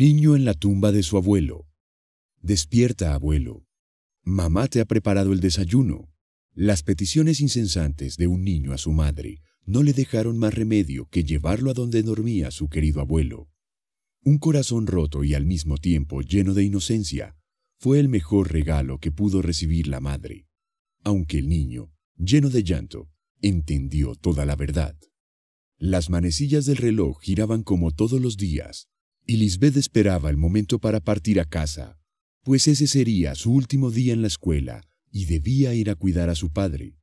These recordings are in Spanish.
Niño en la tumba de su abuelo. Despierta, abuelo. Mamá te ha preparado el desayuno. Las peticiones incesantes de un niño a su madre no le dejaron más remedio que llevarlo a donde dormía su querido abuelo. Un corazón roto y al mismo tiempo lleno de inocencia fue el mejor regalo que pudo recibir la madre, aunque el niño, lleno de llanto, entendió toda la verdad. Las manecillas del reloj giraban como todos los días, y Lisbeth esperaba el momento para partir a casa, pues ese sería su último día en la escuela y debía ir a cuidar a su padre.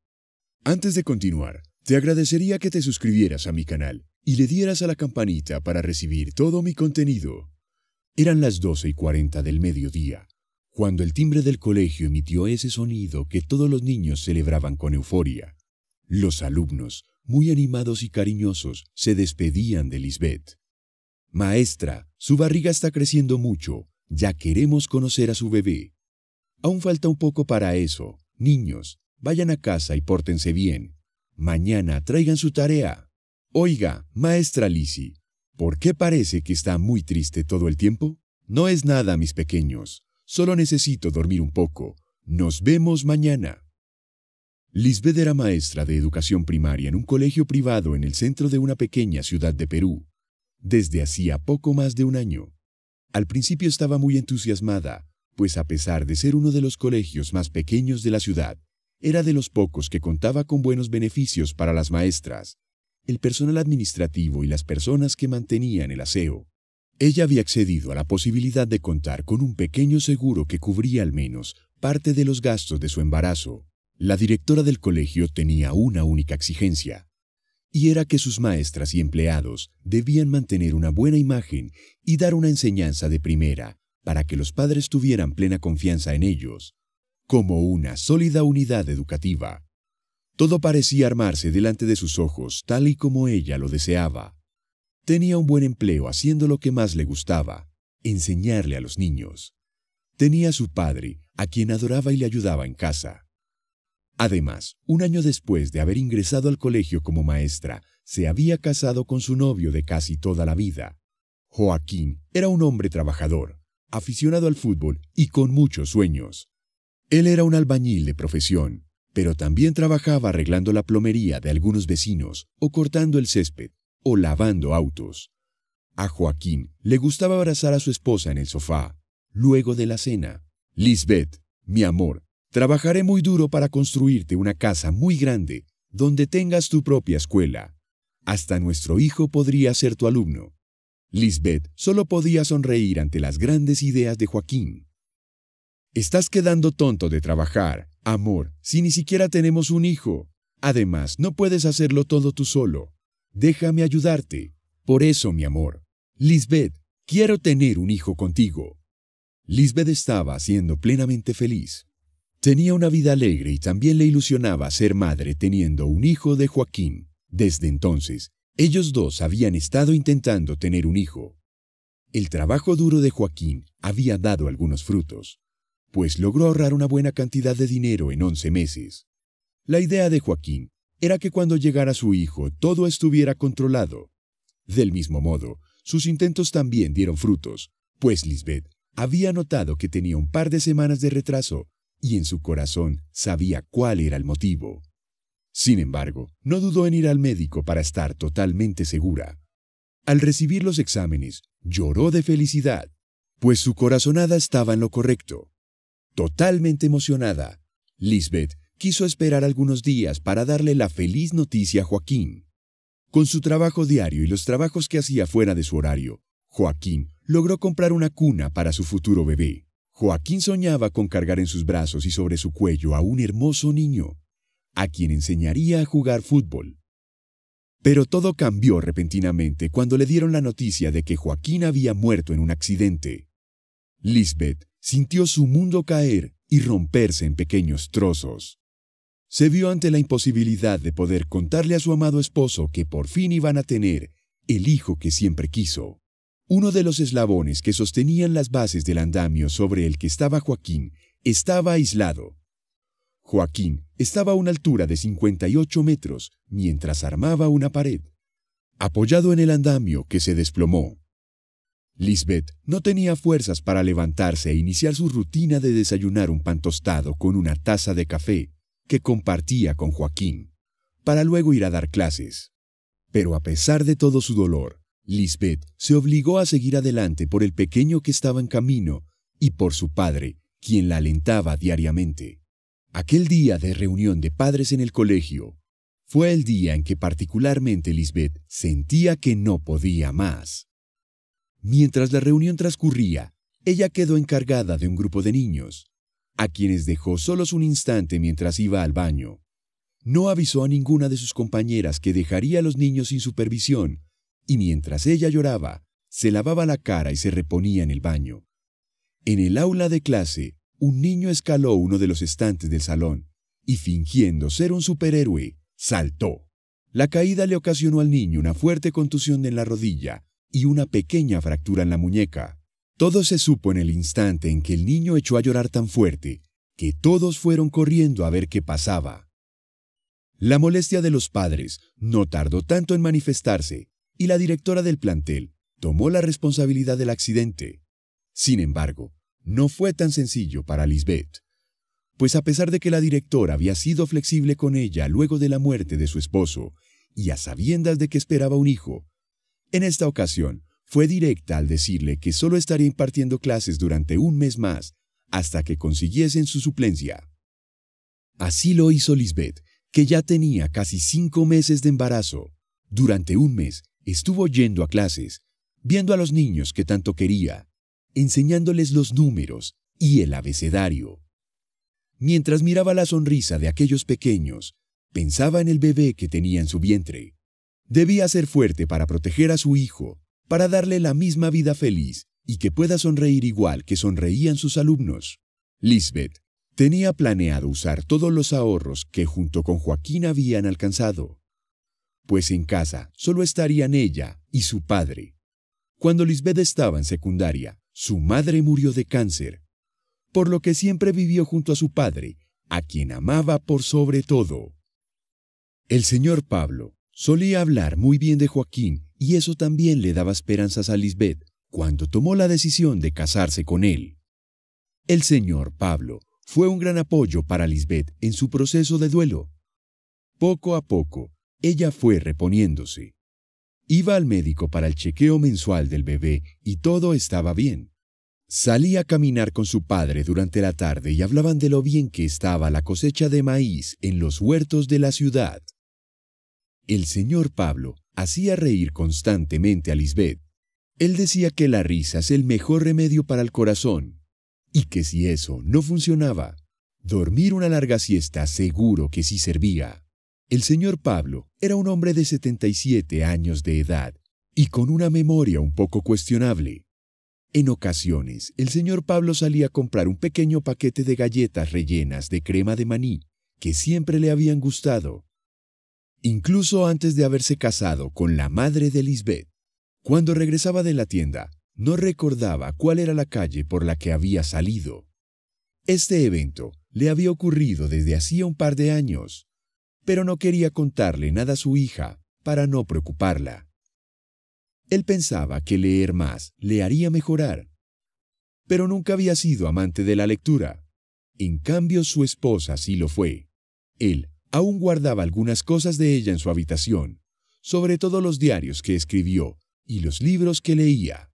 Antes de continuar, te agradecería que te suscribieras a mi canal y le dieras a la campanita para recibir todo mi contenido. Eran las 12 y 40 del mediodía, cuando el timbre del colegio emitió ese sonido que todos los niños celebraban con euforia. Los alumnos, muy animados y cariñosos, se despedían de Lisbeth. Maestra, su barriga está creciendo mucho, ya queremos conocer a su bebé. Aún falta un poco para eso. Niños, vayan a casa y pórtense bien. Mañana traigan su tarea. Oiga, maestra Lisi, ¿por qué parece que está muy triste todo el tiempo? No es nada, mis pequeños. Solo necesito dormir un poco. Nos vemos mañana. Lisbeth era maestra de educación primaria en un colegio privado en el centro de una pequeña ciudad de Perú desde hacía poco más de un año. Al principio estaba muy entusiasmada, pues a pesar de ser uno de los colegios más pequeños de la ciudad, era de los pocos que contaba con buenos beneficios para las maestras, el personal administrativo y las personas que mantenían el aseo. Ella había accedido a la posibilidad de contar con un pequeño seguro que cubría al menos parte de los gastos de su embarazo. La directora del colegio tenía una única exigencia, y era que sus maestras y empleados debían mantener una buena imagen y dar una enseñanza de primera para que los padres tuvieran plena confianza en ellos, como una sólida unidad educativa. Todo parecía armarse delante de sus ojos tal y como ella lo deseaba. Tenía un buen empleo haciendo lo que más le gustaba, enseñarle a los niños. Tenía a su padre, a quien adoraba y le ayudaba en casa. Además, un año después de haber ingresado al colegio como maestra, se había casado con su novio de casi toda la vida. Joaquín era un hombre trabajador, aficionado al fútbol y con muchos sueños. Él era un albañil de profesión, pero también trabajaba arreglando la plomería de algunos vecinos, o cortando el césped, o lavando autos. A Joaquín le gustaba abrazar a su esposa en el sofá, luego de la cena. Lisbeth, mi amor, Trabajaré muy duro para construirte una casa muy grande, donde tengas tu propia escuela. Hasta nuestro hijo podría ser tu alumno. Lisbeth solo podía sonreír ante las grandes ideas de Joaquín. Estás quedando tonto de trabajar, amor, si ni siquiera tenemos un hijo. Además, no puedes hacerlo todo tú solo. Déjame ayudarte. Por eso, mi amor. Lisbeth, quiero tener un hijo contigo. Lisbeth estaba siendo plenamente feliz. Tenía una vida alegre y también le ilusionaba ser madre teniendo un hijo de Joaquín. Desde entonces, ellos dos habían estado intentando tener un hijo. El trabajo duro de Joaquín había dado algunos frutos, pues logró ahorrar una buena cantidad de dinero en once meses. La idea de Joaquín era que cuando llegara su hijo todo estuviera controlado. Del mismo modo, sus intentos también dieron frutos, pues Lisbeth había notado que tenía un par de semanas de retraso y en su corazón sabía cuál era el motivo. Sin embargo, no dudó en ir al médico para estar totalmente segura. Al recibir los exámenes, lloró de felicidad, pues su corazonada estaba en lo correcto. Totalmente emocionada, Lisbeth quiso esperar algunos días para darle la feliz noticia a Joaquín. Con su trabajo diario y los trabajos que hacía fuera de su horario, Joaquín logró comprar una cuna para su futuro bebé. Joaquín soñaba con cargar en sus brazos y sobre su cuello a un hermoso niño, a quien enseñaría a jugar fútbol. Pero todo cambió repentinamente cuando le dieron la noticia de que Joaquín había muerto en un accidente. Lisbeth sintió su mundo caer y romperse en pequeños trozos. Se vio ante la imposibilidad de poder contarle a su amado esposo que por fin iban a tener el hijo que siempre quiso. Uno de los eslabones que sostenían las bases del andamio sobre el que estaba Joaquín estaba aislado. Joaquín estaba a una altura de 58 metros mientras armaba una pared, apoyado en el andamio que se desplomó. Lisbeth no tenía fuerzas para levantarse e iniciar su rutina de desayunar un pan tostado con una taza de café que compartía con Joaquín, para luego ir a dar clases. Pero a pesar de todo su dolor, Lisbeth se obligó a seguir adelante por el pequeño que estaba en camino y por su padre, quien la alentaba diariamente. Aquel día de reunión de padres en el colegio fue el día en que particularmente Lisbeth sentía que no podía más. Mientras la reunión transcurría, ella quedó encargada de un grupo de niños, a quienes dejó solos un instante mientras iba al baño. No avisó a ninguna de sus compañeras que dejaría a los niños sin supervisión y mientras ella lloraba, se lavaba la cara y se reponía en el baño. En el aula de clase, un niño escaló uno de los estantes del salón y fingiendo ser un superhéroe, saltó. La caída le ocasionó al niño una fuerte contusión en la rodilla y una pequeña fractura en la muñeca. Todo se supo en el instante en que el niño echó a llorar tan fuerte que todos fueron corriendo a ver qué pasaba. La molestia de los padres no tardó tanto en manifestarse y la directora del plantel tomó la responsabilidad del accidente. Sin embargo, no fue tan sencillo para Lisbeth, pues a pesar de que la directora había sido flexible con ella luego de la muerte de su esposo y a sabiendas de que esperaba un hijo, en esta ocasión fue directa al decirle que solo estaría impartiendo clases durante un mes más hasta que consiguiesen su suplencia. Así lo hizo Lisbeth, que ya tenía casi cinco meses de embarazo. Durante un mes, Estuvo yendo a clases, viendo a los niños que tanto quería, enseñándoles los números y el abecedario. Mientras miraba la sonrisa de aquellos pequeños, pensaba en el bebé que tenía en su vientre. Debía ser fuerte para proteger a su hijo, para darle la misma vida feliz y que pueda sonreír igual que sonreían sus alumnos. Lisbeth tenía planeado usar todos los ahorros que junto con Joaquín habían alcanzado pues en casa solo estarían ella y su padre. Cuando Lisbeth estaba en secundaria, su madre murió de cáncer, por lo que siempre vivió junto a su padre, a quien amaba por sobre todo. El señor Pablo solía hablar muy bien de Joaquín y eso también le daba esperanzas a Lisbeth cuando tomó la decisión de casarse con él. El señor Pablo fue un gran apoyo para Lisbeth en su proceso de duelo. Poco a poco, ella fue reponiéndose. Iba al médico para el chequeo mensual del bebé y todo estaba bien. Salía a caminar con su padre durante la tarde y hablaban de lo bien que estaba la cosecha de maíz en los huertos de la ciudad. El señor Pablo hacía reír constantemente a Lisbeth. Él decía que la risa es el mejor remedio para el corazón y que si eso no funcionaba, dormir una larga siesta seguro que sí servía. El señor Pablo era un hombre de 77 años de edad y con una memoria un poco cuestionable. En ocasiones, el señor Pablo salía a comprar un pequeño paquete de galletas rellenas de crema de maní que siempre le habían gustado. Incluso antes de haberse casado con la madre de Lisbeth, cuando regresaba de la tienda, no recordaba cuál era la calle por la que había salido. Este evento le había ocurrido desde hacía un par de años pero no quería contarle nada a su hija para no preocuparla. Él pensaba que leer más le haría mejorar, pero nunca había sido amante de la lectura. En cambio, su esposa sí lo fue. Él aún guardaba algunas cosas de ella en su habitación, sobre todo los diarios que escribió y los libros que leía.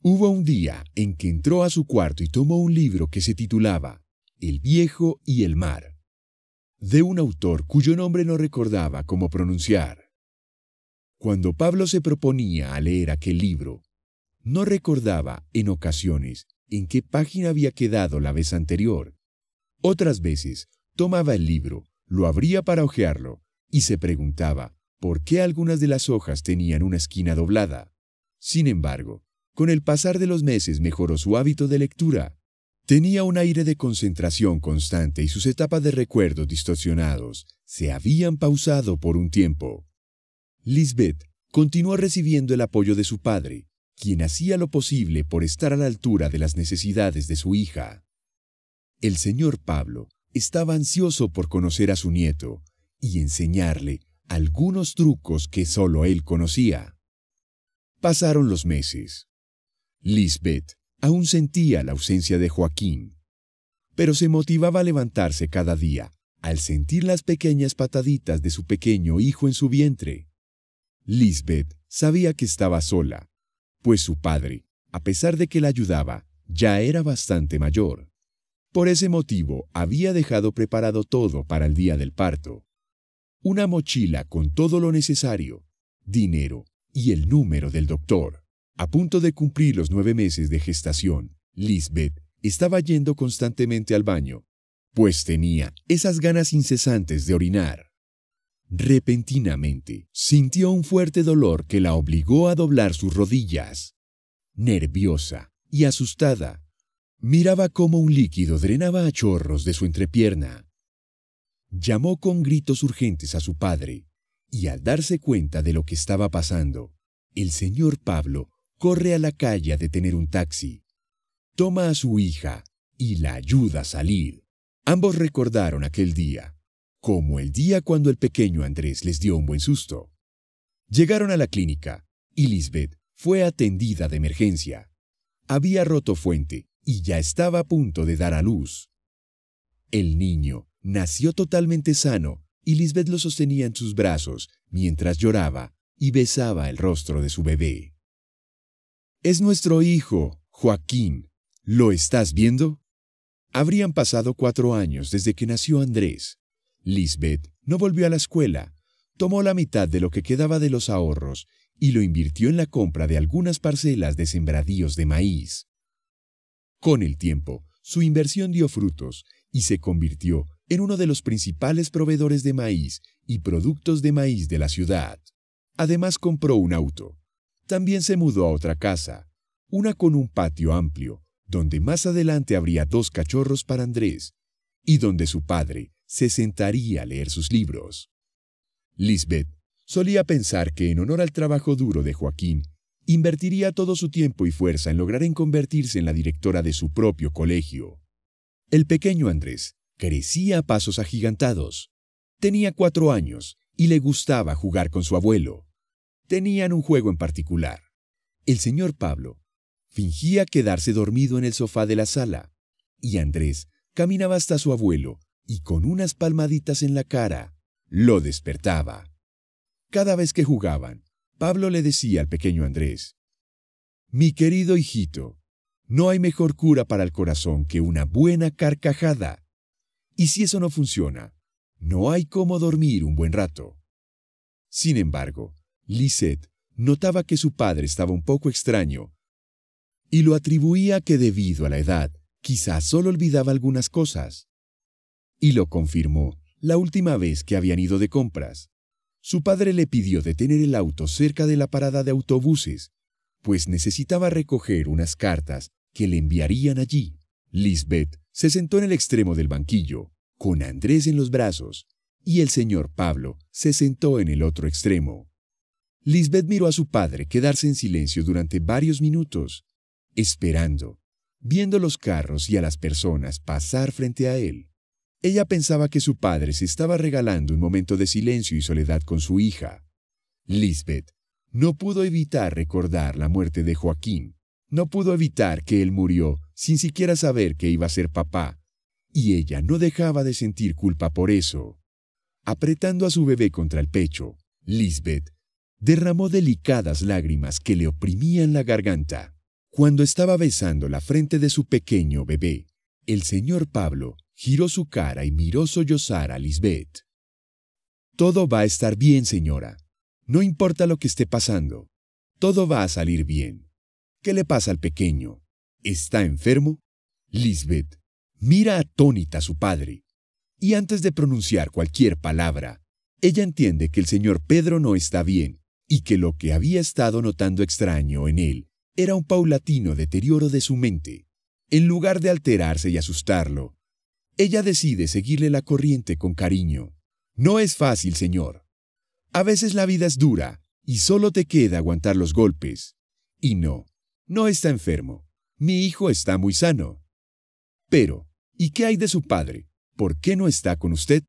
Hubo un día en que entró a su cuarto y tomó un libro que se titulaba El viejo y el mar de un autor cuyo nombre no recordaba cómo pronunciar. Cuando Pablo se proponía a leer aquel libro, no recordaba en ocasiones en qué página había quedado la vez anterior. Otras veces tomaba el libro, lo abría para hojearlo y se preguntaba por qué algunas de las hojas tenían una esquina doblada. Sin embargo, con el pasar de los meses mejoró su hábito de lectura Tenía un aire de concentración constante y sus etapas de recuerdos distorsionados se habían pausado por un tiempo. Lisbeth continuó recibiendo el apoyo de su padre, quien hacía lo posible por estar a la altura de las necesidades de su hija. El señor Pablo estaba ansioso por conocer a su nieto y enseñarle algunos trucos que solo él conocía. Pasaron los meses. Lisbeth aún sentía la ausencia de Joaquín, pero se motivaba a levantarse cada día al sentir las pequeñas pataditas de su pequeño hijo en su vientre. Lisbeth sabía que estaba sola, pues su padre, a pesar de que la ayudaba, ya era bastante mayor. Por ese motivo había dejado preparado todo para el día del parto. Una mochila con todo lo necesario, dinero y el número del doctor. A punto de cumplir los nueve meses de gestación, Lisbeth estaba yendo constantemente al baño, pues tenía esas ganas incesantes de orinar. Repentinamente, sintió un fuerte dolor que la obligó a doblar sus rodillas. Nerviosa y asustada, miraba cómo un líquido drenaba a chorros de su entrepierna. Llamó con gritos urgentes a su padre, y al darse cuenta de lo que estaba pasando, el señor Pablo corre a la calle a detener un taxi. Toma a su hija y la ayuda a salir. Ambos recordaron aquel día, como el día cuando el pequeño Andrés les dio un buen susto. Llegaron a la clínica y Lisbeth fue atendida de emergencia. Había roto fuente y ya estaba a punto de dar a luz. El niño nació totalmente sano y Lisbeth lo sostenía en sus brazos mientras lloraba y besaba el rostro de su bebé. Es nuestro hijo, Joaquín. ¿Lo estás viendo? Habrían pasado cuatro años desde que nació Andrés. Lisbeth no volvió a la escuela, tomó la mitad de lo que quedaba de los ahorros y lo invirtió en la compra de algunas parcelas de sembradíos de maíz. Con el tiempo, su inversión dio frutos y se convirtió en uno de los principales proveedores de maíz y productos de maíz de la ciudad. Además compró un auto, también se mudó a otra casa, una con un patio amplio, donde más adelante habría dos cachorros para Andrés, y donde su padre se sentaría a leer sus libros. Lisbeth solía pensar que en honor al trabajo duro de Joaquín, invertiría todo su tiempo y fuerza en lograr en convertirse en la directora de su propio colegio. El pequeño Andrés crecía a pasos agigantados. Tenía cuatro años y le gustaba jugar con su abuelo tenían un juego en particular. El señor Pablo fingía quedarse dormido en el sofá de la sala, y Andrés caminaba hasta su abuelo y con unas palmaditas en la cara lo despertaba. Cada vez que jugaban, Pablo le decía al pequeño Andrés, Mi querido hijito, no hay mejor cura para el corazón que una buena carcajada. Y si eso no funciona, no hay cómo dormir un buen rato. Sin embargo, Lisbeth notaba que su padre estaba un poco extraño y lo atribuía que debido a la edad quizás solo olvidaba algunas cosas. Y lo confirmó la última vez que habían ido de compras. Su padre le pidió detener el auto cerca de la parada de autobuses, pues necesitaba recoger unas cartas que le enviarían allí. Lisbeth se sentó en el extremo del banquillo, con Andrés en los brazos, y el señor Pablo se sentó en el otro extremo. Lisbeth miró a su padre quedarse en silencio durante varios minutos, esperando, viendo los carros y a las personas pasar frente a él. Ella pensaba que su padre se estaba regalando un momento de silencio y soledad con su hija. Lisbeth no pudo evitar recordar la muerte de Joaquín, no pudo evitar que él murió sin siquiera saber que iba a ser papá, y ella no dejaba de sentir culpa por eso. Apretando a su bebé contra el pecho, Lisbeth derramó delicadas lágrimas que le oprimían la garganta. Cuando estaba besando la frente de su pequeño bebé, el señor Pablo giró su cara y miró sollozar a Lisbeth. Todo va a estar bien, señora. No importa lo que esté pasando. Todo va a salir bien. ¿Qué le pasa al pequeño? ¿Está enfermo? Lisbeth mira atónita a su padre. Y antes de pronunciar cualquier palabra, ella entiende que el señor Pedro no está bien y que lo que había estado notando extraño en él era un paulatino deterioro de su mente. En lugar de alterarse y asustarlo, ella decide seguirle la corriente con cariño. No es fácil, señor. A veces la vida es dura y solo te queda aguantar los golpes. Y no, no está enfermo. Mi hijo está muy sano. Pero, ¿y qué hay de su padre? ¿Por qué no está con usted?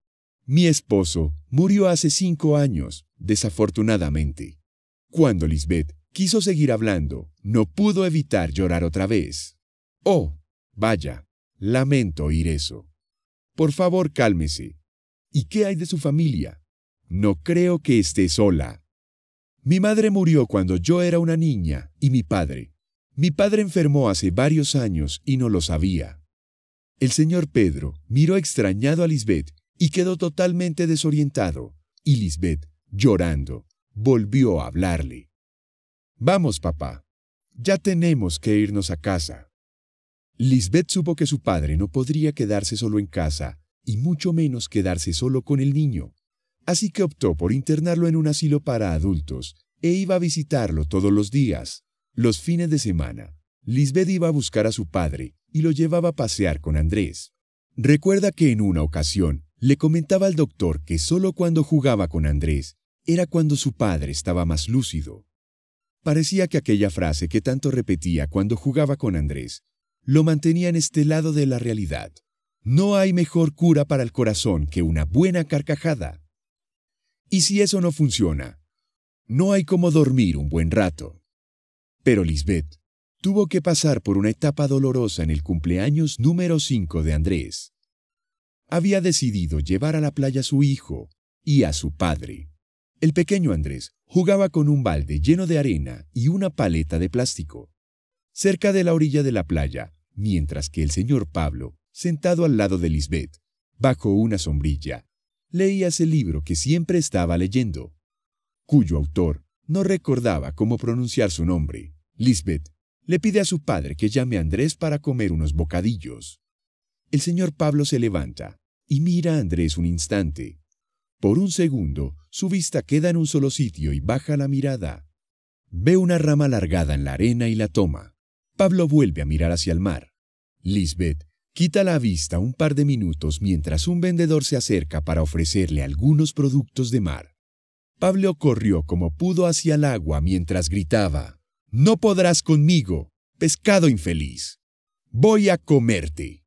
Mi esposo murió hace cinco años, desafortunadamente. Cuando Lisbeth quiso seguir hablando, no pudo evitar llorar otra vez. Oh, vaya, lamento oír eso. Por favor, cálmese. ¿Y qué hay de su familia? No creo que esté sola. Mi madre murió cuando yo era una niña y mi padre. Mi padre enfermó hace varios años y no lo sabía. El señor Pedro miró extrañado a Lisbeth y quedó totalmente desorientado, y Lisbeth, llorando, volvió a hablarle. Vamos, papá, ya tenemos que irnos a casa. Lisbeth supo que su padre no podría quedarse solo en casa, y mucho menos quedarse solo con el niño, así que optó por internarlo en un asilo para adultos, e iba a visitarlo todos los días. Los fines de semana, Lisbeth iba a buscar a su padre y lo llevaba a pasear con Andrés. Recuerda que en una ocasión, le comentaba al doctor que solo cuando jugaba con Andrés era cuando su padre estaba más lúcido. Parecía que aquella frase que tanto repetía cuando jugaba con Andrés lo mantenía en este lado de la realidad. No hay mejor cura para el corazón que una buena carcajada. Y si eso no funciona, no hay como dormir un buen rato. Pero Lisbeth tuvo que pasar por una etapa dolorosa en el cumpleaños número 5 de Andrés había decidido llevar a la playa a su hijo y a su padre. El pequeño Andrés jugaba con un balde lleno de arena y una paleta de plástico, cerca de la orilla de la playa, mientras que el señor Pablo, sentado al lado de Lisbeth, bajo una sombrilla, leía ese libro que siempre estaba leyendo, cuyo autor no recordaba cómo pronunciar su nombre. Lisbeth le pide a su padre que llame a Andrés para comer unos bocadillos. El señor Pablo se levanta y mira a Andrés un instante. Por un segundo, su vista queda en un solo sitio y baja la mirada. Ve una rama alargada en la arena y la toma. Pablo vuelve a mirar hacia el mar. Lisbeth quita la vista un par de minutos mientras un vendedor se acerca para ofrecerle algunos productos de mar. Pablo corrió como pudo hacia el agua mientras gritaba, No podrás conmigo, pescado infeliz. Voy a comerte.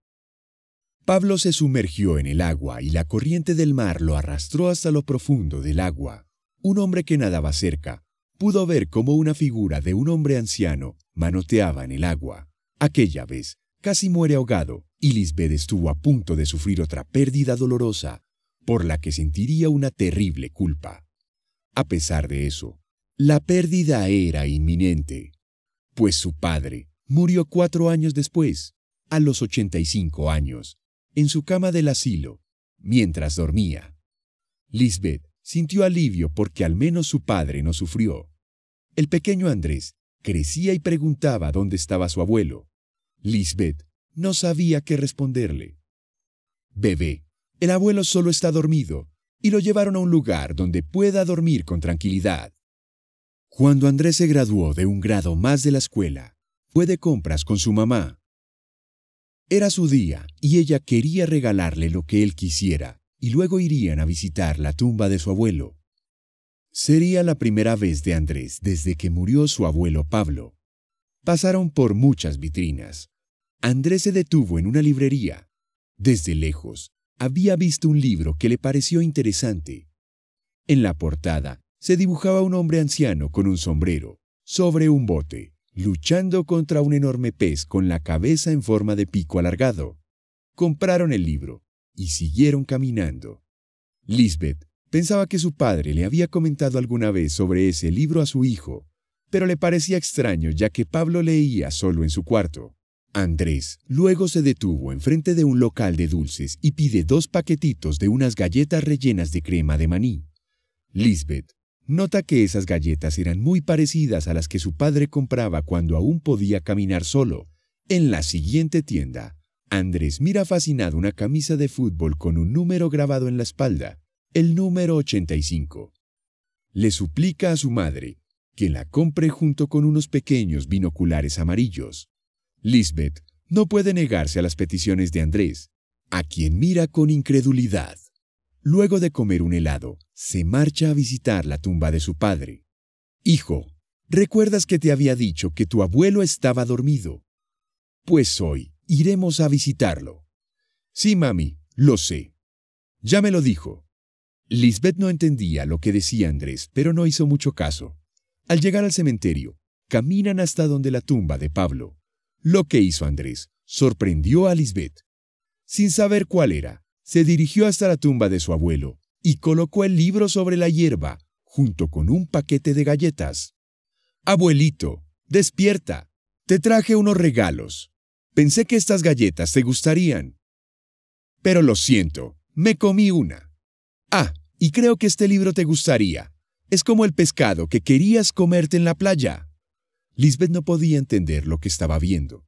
Pablo se sumergió en el agua y la corriente del mar lo arrastró hasta lo profundo del agua. Un hombre que nadaba cerca pudo ver cómo una figura de un hombre anciano manoteaba en el agua. Aquella vez casi muere ahogado y Lisbeth estuvo a punto de sufrir otra pérdida dolorosa por la que sentiría una terrible culpa. A pesar de eso, la pérdida era inminente, pues su padre murió cuatro años después, a los 85 años, en su cama del asilo, mientras dormía. Lisbeth sintió alivio porque al menos su padre no sufrió. El pequeño Andrés crecía y preguntaba dónde estaba su abuelo. Lisbeth no sabía qué responderle. Bebé, el abuelo solo está dormido y lo llevaron a un lugar donde pueda dormir con tranquilidad. Cuando Andrés se graduó de un grado más de la escuela, fue de compras con su mamá. Era su día y ella quería regalarle lo que él quisiera, y luego irían a visitar la tumba de su abuelo. Sería la primera vez de Andrés desde que murió su abuelo Pablo. Pasaron por muchas vitrinas. Andrés se detuvo en una librería. Desde lejos, había visto un libro que le pareció interesante. En la portada se dibujaba un hombre anciano con un sombrero, sobre un bote luchando contra un enorme pez con la cabeza en forma de pico alargado. Compraron el libro y siguieron caminando. Lisbeth pensaba que su padre le había comentado alguna vez sobre ese libro a su hijo, pero le parecía extraño ya que Pablo leía solo en su cuarto. Andrés luego se detuvo enfrente de un local de dulces y pide dos paquetitos de unas galletas rellenas de crema de maní. Lisbeth Nota que esas galletas eran muy parecidas a las que su padre compraba cuando aún podía caminar solo. En la siguiente tienda, Andrés mira fascinado una camisa de fútbol con un número grabado en la espalda, el número 85. Le suplica a su madre que la compre junto con unos pequeños binoculares amarillos. Lisbeth no puede negarse a las peticiones de Andrés, a quien mira con incredulidad. Luego de comer un helado, se marcha a visitar la tumba de su padre. Hijo, ¿recuerdas que te había dicho que tu abuelo estaba dormido? Pues hoy iremos a visitarlo. Sí, mami, lo sé. Ya me lo dijo. Lisbeth no entendía lo que decía Andrés, pero no hizo mucho caso. Al llegar al cementerio, caminan hasta donde la tumba de Pablo. Lo que hizo Andrés sorprendió a Lisbeth. Sin saber cuál era, se dirigió hasta la tumba de su abuelo y colocó el libro sobre la hierba, junto con un paquete de galletas. Abuelito, despierta. Te traje unos regalos. Pensé que estas galletas te gustarían. Pero lo siento, me comí una. Ah, y creo que este libro te gustaría. Es como el pescado que querías comerte en la playa. Lisbeth no podía entender lo que estaba viendo.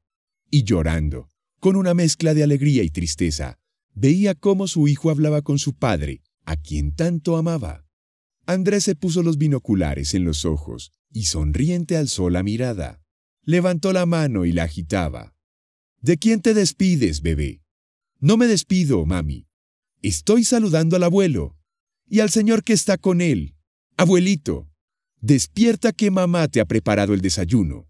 Y llorando, con una mezcla de alegría y tristeza, Veía cómo su hijo hablaba con su padre, a quien tanto amaba. Andrés se puso los binoculares en los ojos y sonriente alzó la mirada. Levantó la mano y la agitaba. ¿De quién te despides, bebé? No me despido, mami. Estoy saludando al abuelo y al señor que está con él. Abuelito, despierta que mamá te ha preparado el desayuno.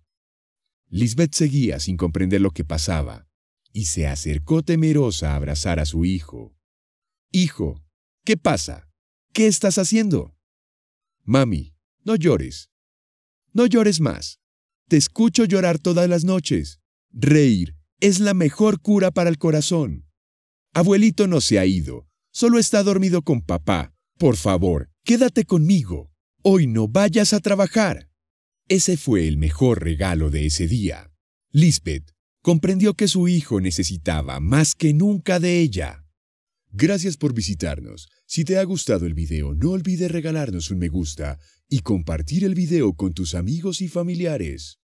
Lisbeth seguía sin comprender lo que pasaba y se acercó temerosa a abrazar a su hijo. Hijo, ¿qué pasa? ¿Qué estás haciendo? Mami, no llores. No llores más. Te escucho llorar todas las noches. Reír es la mejor cura para el corazón. Abuelito no se ha ido, solo está dormido con papá. Por favor, quédate conmigo. Hoy no vayas a trabajar. Ese fue el mejor regalo de ese día. Lisbeth comprendió que su hijo necesitaba más que nunca de ella. Gracias por visitarnos. Si te ha gustado el video, no olvides regalarnos un me gusta y compartir el video con tus amigos y familiares.